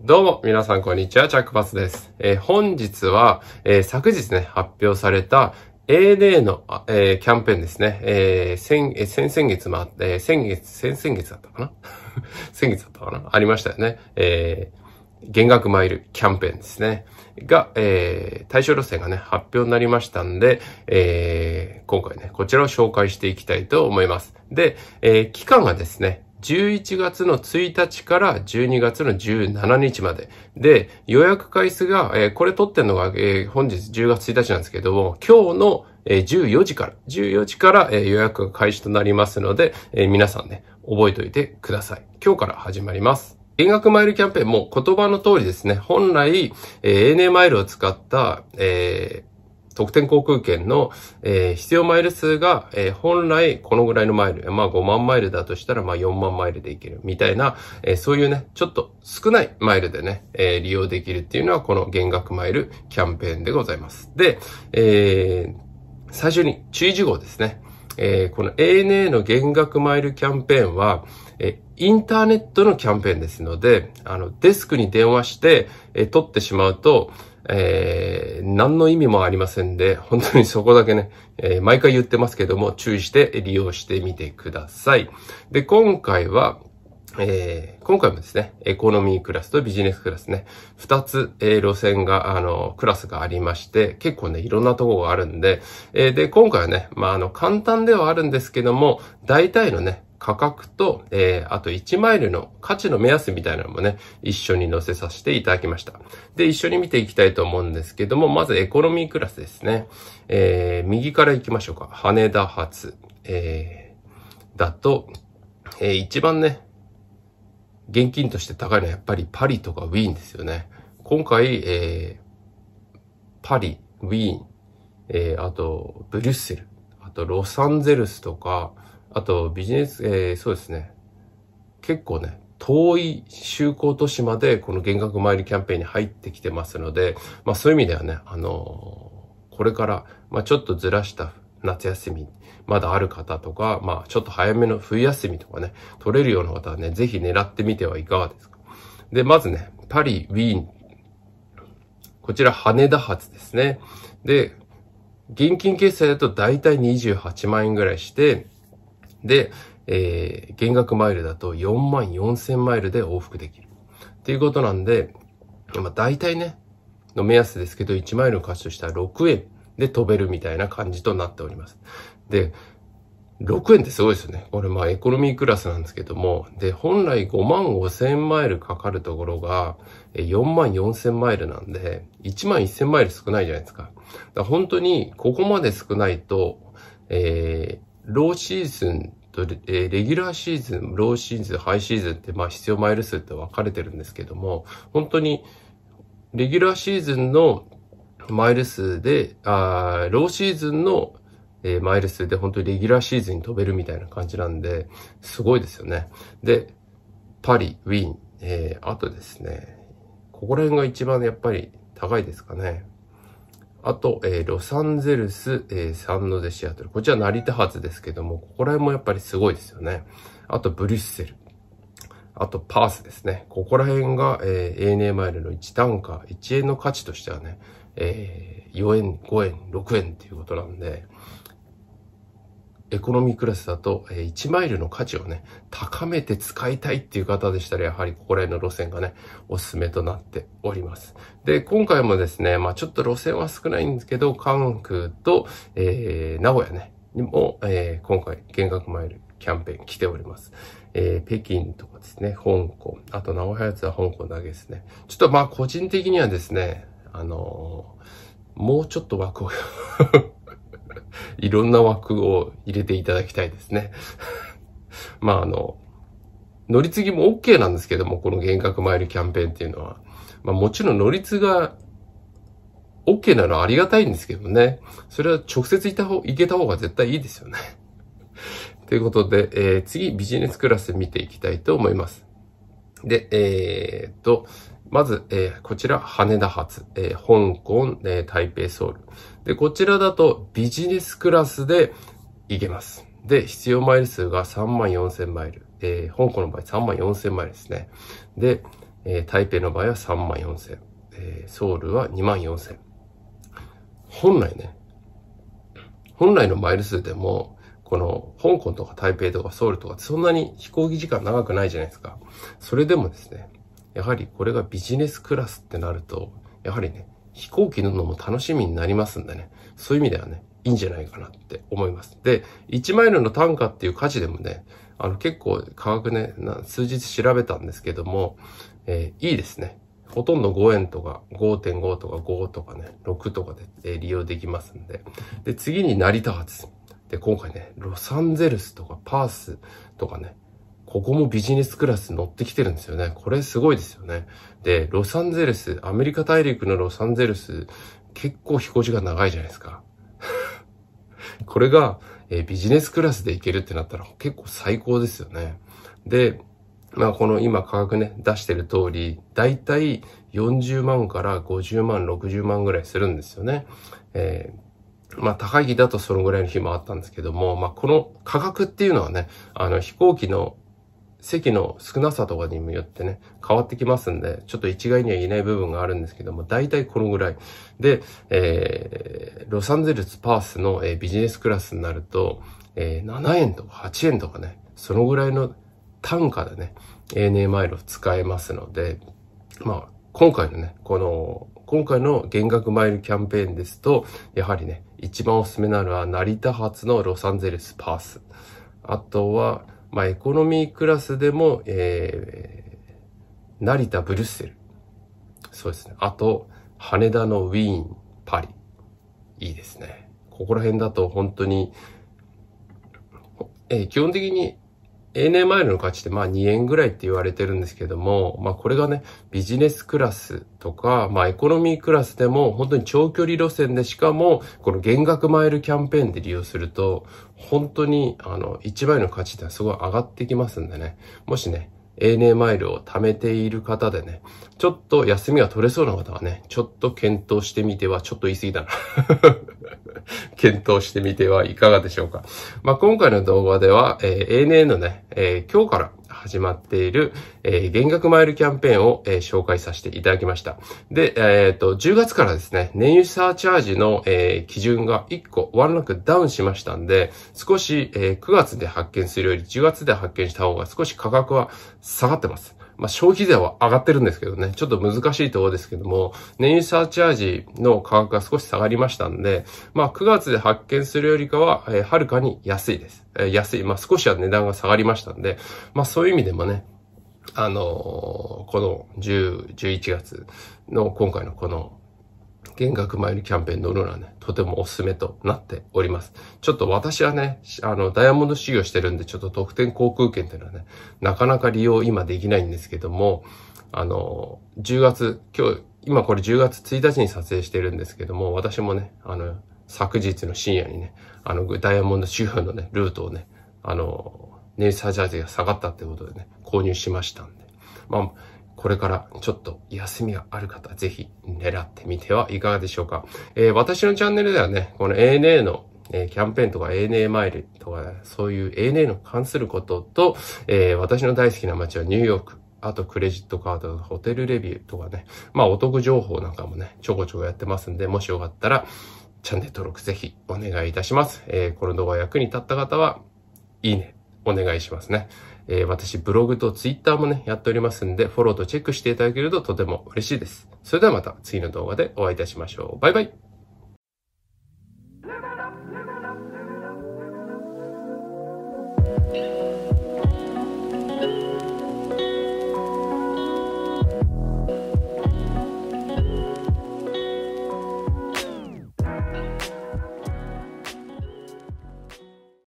どうも、皆さんこんにちは、チャックパスです。えー、本日は、えー、昨日ね、発表された AD の、えー、キャンペーンですね。え先、え先々月もあって、先月、先々月だったかな 先月だったかなありましたよね。え減額マイルキャンペーンですね。が、えー、対象路線がね、発表になりましたんで、えー、今回ね、こちらを紹介していきたいと思います。で、えー、期間がですね、11月の1日から12月の17日まで。で、予約回数が、えー、これ撮ってんのが、えー、本日10月1日なんですけども、今日の14時から、14時から予約開始となりますので、えー、皆さんね、覚えておいてください。今日から始まります。減額マイルキャンペーンも言葉の通りですね、本来、えー、ANA マイルを使った、えー、特典航空券の、えー、必要マイル数が、えー、本来このぐらいのマイル、まあ5万マイルだとしたら、まあ4万マイルでいけるみたいな、えー、そういうね、ちょっと少ないマイルでね、え利用できるっていうのはこの減額マイルキャンペーンでございます。で、え最初に注意事項ですね。えー、この ANA の減額マイルキャンペーンは、えー、インターネットのキャンペーンですので、あの、デスクに電話して、えー、取ってしまうと、えー、何の意味もありませんで、本当にそこだけね、えー、毎回言ってますけども、注意して利用してみてください。で、今回は、えー、今回もですね、エコノミークラスとビジネスクラスね、二つ、えー、路線が、あの、クラスがありまして、結構ね、いろんなとこがあるんで、えー、で、今回はね、まあ、あの、簡単ではあるんですけども、大体のね、価格と、えー、あと1マイルの価値の目安みたいなのもね、一緒に載せさせていただきました。で、一緒に見ていきたいと思うんですけども、まずエコノミークラスですね。えー、右から行きましょうか。羽田発、えー、だと、えー、一番ね、現金として高いのはやっぱりパリとかウィーンですよね。今回、えー、パリ、ウィーン、えー、あと、ブリュッセル、あと、ロサンゼルスとか、あと、ビジネス、えー、そうですね。結構ね、遠い就航都市までこの減額参りキャンペーンに入ってきてますので、まあそういう意味ではね、あのー、これから、まあちょっとずらした夏休み、まだある方とか、まあちょっと早めの冬休みとかね、取れるような方はね、ぜひ狙ってみてはいかがですか。で、まずね、パリ、ウィーン、こちら羽田発ですね。で、現金決済だと大体28万円ぐらいして、で、えー、減額マイルだと4万4000マイルで往復できる。っていうことなんで、まあ大体ね、の目安ですけど、1マイルの価値としては6円で飛べるみたいな感じとなっております。で、6円ってすごいですよね。これまあエコノミークラスなんですけども、で、本来5万5千マイルかかるところが4万4千マイルなんで、1万1千マイル少ないじゃないですか。だか本当にここまで少ないと、えー、ローシーズンと、えー、レギュラーシーズン、ローシーズン、ハイシーズンって、まあ、必要マイル数って分かれてるんですけども、本当に、レギュラーシーズンのマイル数で、あローシーズンの、えー、マイル数で本当にレギュラーシーズンに飛べるみたいな感じなんで、すごいですよね。で、パリ、ウィーン、えー、あとですね、ここら辺が一番やっぱり高いですかね。あと、えー、ロサンゼルス、えー、サンノゼシアトル。こちら成田発ですけども、ここら辺もやっぱりすごいですよね。あと、ブリュッセル。あと、パースですね。ここら辺が、えー、ANA マイルの1単価、1円の価値としてはね、えー、4円、5円、6円っていうことなんで、エコノミークラスだと、え1マイルの価値をね、高めて使いたいっていう方でしたら、やはりここら辺の路線がね、おすすめとなっております。で、今回もですね、まあちょっと路線は少ないんですけど、関空と、えー、名古屋ね、にも、えー、今回、減額マイルキャンペーン来ております。えー、北京とかですね、香港、あと名古屋やつは香港だけですね。ちょっとまあ個人的にはですね、あのー、もうちょっと枠を いろんな枠を入れていただきたいですね。まああの、乗り継ぎも OK なんですけども、この幻覚マイルキャンペーンっていうのは。まあもちろん乗り継が OK ならありがたいんですけどね。それは直接行った方、行けた方が絶対いいですよね。ということで、えー、次ビジネスクラス見ていきたいと思います。で、えー、っと、まず、えー、こちら、羽田発、えー、香港、えー、台北、ソウル。で、こちらだとビジネスクラスで行けます。で、必要マイル数が3万4000マイル。えー、香港の場合3万4000マイルですね。で、えー、台北の場合は3万4000。えー、ソウルは2万4000。本来ね、本来のマイル数でも、この香港とか台北とかソウルとかそんなに飛行機時間長くないじゃないですか。それでもですね、やはりこれがビジネスクラスってなると、やはりね、飛行機乗るのも楽しみになりますんでね。そういう意味ではね、いいんじゃないかなって思います。で、1マイルの単価っていう価値でもね、あの結構価格ね、数日調べたんですけども、えー、いいですね。ほとんど5円とか5.5とか5とかね、6とかで、え利用できますんで。で、次に成田発。で、今回ね、ロサンゼルスとかパースとかね、ここもビジネスクラス乗ってきてるんですよね。これすごいですよね。で、ロサンゼルス、アメリカ大陸のロサンゼルス、結構飛行時間長いじゃないですか。これが、えー、ビジネスクラスで行けるってなったら結構最高ですよね。で、まあこの今価格ね、出してる通り、だいたい40万から50万、60万ぐらいするんですよね。えーまあ高い日だとそのぐらいの日もあったんですけども、まあこの価格っていうのはね、あの飛行機の席の少なさとかにもよってね、変わってきますんで、ちょっと一概には言えない部分があるんですけども、大体このぐらい。で、えー、ロサンゼルスパースの、えー、ビジネスクラスになると、えー、7円とか8円とかね、そのぐらいの単価でね、ANA マイルを使えますので、まあ、今回のね、この、今回の減額マイルキャンペーンですと、やはりね、一番おすすめなのは、成田発のロサンゼルスパース。あとは、まあ、エコノミークラスでも、えー、成田、ブリュッセル。そうですね。あと、羽田のウィーン、パリ。いいですね。ここら辺だと本当に、えー、基本的に a n m ルの価値ってまあ2円ぐらいって言われてるんですけども、まあこれがね、ビジネスクラスとか、まあエコノミークラスでも本当に長距離路線でしかも、この減額マイルキャンペーンで利用すると、本当にあの1倍の価値ってすごい上がってきますんでね、もしね、ANA マイルを貯めている方でね、ちょっと休みが取れそうな方はね、ちょっと検討してみてはちょっと言い過ぎだな検討してみてはいかがでしょうか。まあ、今回の動画では、えー、ANA のね、えー、今日から始まっている、えー、減額マイルキャンペーンを、えー、紹介させていただきました。で、えっ、ー、と、10月からですね、燃油サーチャージの、えー、基準が1個ワンランクダウンしましたんで、少し、えー、9月で発見するより10月で発見した方が少し価格は下がってます。まあ、消費税は上がってるんですけどね、ちょっと難しいところですけども、燃油サーチャージの価格が少し下がりましたんで、まあ、9月で発見するよりかは、えー、はるかに安いです。えー、安い。まあ、少しは値段が下がりましたんで、まあ、そういう意味でもね、あのー、この10、11月の今回のこの減額前にキャンペーン乗るのはね、とてもおすすめとなっております。ちょっと私はね、あの、ダイヤモンド修行してるんで、ちょっと特典航空券っていうのはね、なかなか利用今できないんですけども、あの、10月、今日、今これ10月1日に撮影してるんですけども、私もね、あの、昨日の深夜にね、あの、ダイヤモンド修行のね、ルートをね、あの、ネイサージャージが下がったってことでね、購入しましたんで。まあこれからちょっと休みがある方、ぜひ狙ってみてはいかがでしょうか。えー、私のチャンネルではね、この ANA のえキャンペーンとか ANA マイルとか、ね、そういう ANA の関することと、えー、私の大好きな街はニューヨーク、あとクレジットカードとかホテルレビューとかね、まあお得情報なんかもね、ちょこちょこやってますんで、もしよかったら、チャンネル登録ぜひお願いいたします。えー、この動画役に立った方は、いいね、お願いしますね。えー、私ブログとツイッターもね、やっておりますんで、フォローとチェックしていただけるととても嬉しいです。それではまた次の動画でお会いいたしましょう。バイバイ